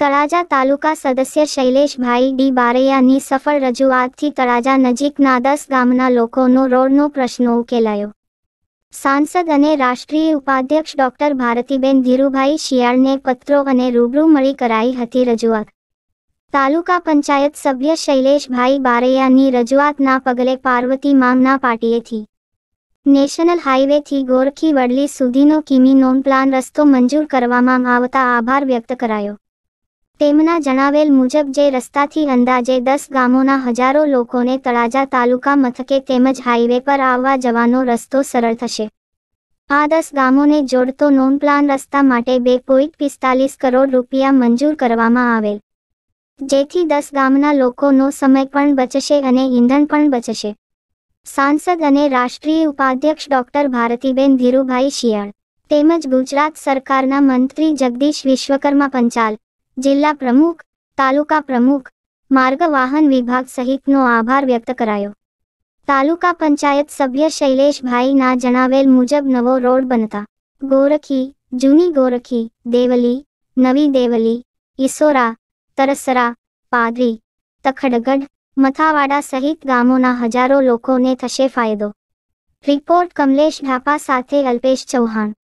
તળાજા તાલુકા સદસ્ય શૈલેષભાઈ ડી બારૈયાની સફળ રજૂઆતથી તળાજા નજીકના દસ ગામના લોકોનો રોડનો પ્રશ્ન ઉકેલાયો સાંસદ અને રાષ્ટ્રીય ઉપાધ્યક્ષ ડોક્ટર ભારતીબેન ધીરુભાઈ શિયાળને પત્રો અને રૂબરૂ મળી કરાઈ હતી રજૂઆત તાલુકા પંચાયત સભ્ય શૈલેષભાઈ બારૈયાની રજૂઆતના પગલે પાર્વતી મામના પાટીએથી નેશનલ હાઈવેથી ગોરખી વડલી સુધીનો કિમી નોન પ્લાન રસ્તો મંજૂર કરવામાં આવતા આભાર વ્યક્ત કરાયો તેમના જણાવેલ મુજબ જે રસ્તાથી અંદાજે દસ ગામોના હજારો લોકોને તળાજા તાલુકા મથકે તેમજ હાઇવે પર આવવા જવાનો રસ્તો સરળ થશે આ દસ ગામોને જોડતો નોન પ્લાન રસ્તા માટે બે પોઈન્ટ પિસ્તાલીસ કરોડ રૂપિયા મંજૂર કરવામાં આવેલ જેથી દસ ગામના લોકોનો સમય પણ બચશે અને ઈંધણ પણ બચશે સાંસદ અને રાષ્ટ્રીય ઉપાધ્યક્ષ ડોક્ટર ભારતીબેન ધીરુભાઈ શિયાળ તેમજ ગુજરાત સરકારના મંત્રી જગદીશ વિશ્વકર્મા પંચાલ જિલ્લા પ્રમુખ તાલુકા પ્રમુખ માર્ગ વાહન વિભાગ સહિતનો આભાર વ્યક્ત કરાયો તાલુકા પંચાયત સભ્ય શૈલેષભાઈના જણાવેલ મુજબ નવો રોડ બનતા ગોરખી જૂની ગોરખી દેવલી નવી દેવલી ઈસોરા તરસરા પાદરી તખડગઢ મથાવાડા સહિત ગામોના હજારો લોકોને થશે ફાયદો રિપોર્ટ કમલેશ ઢાપા સાથે અલ્પેશ ચૌહાણ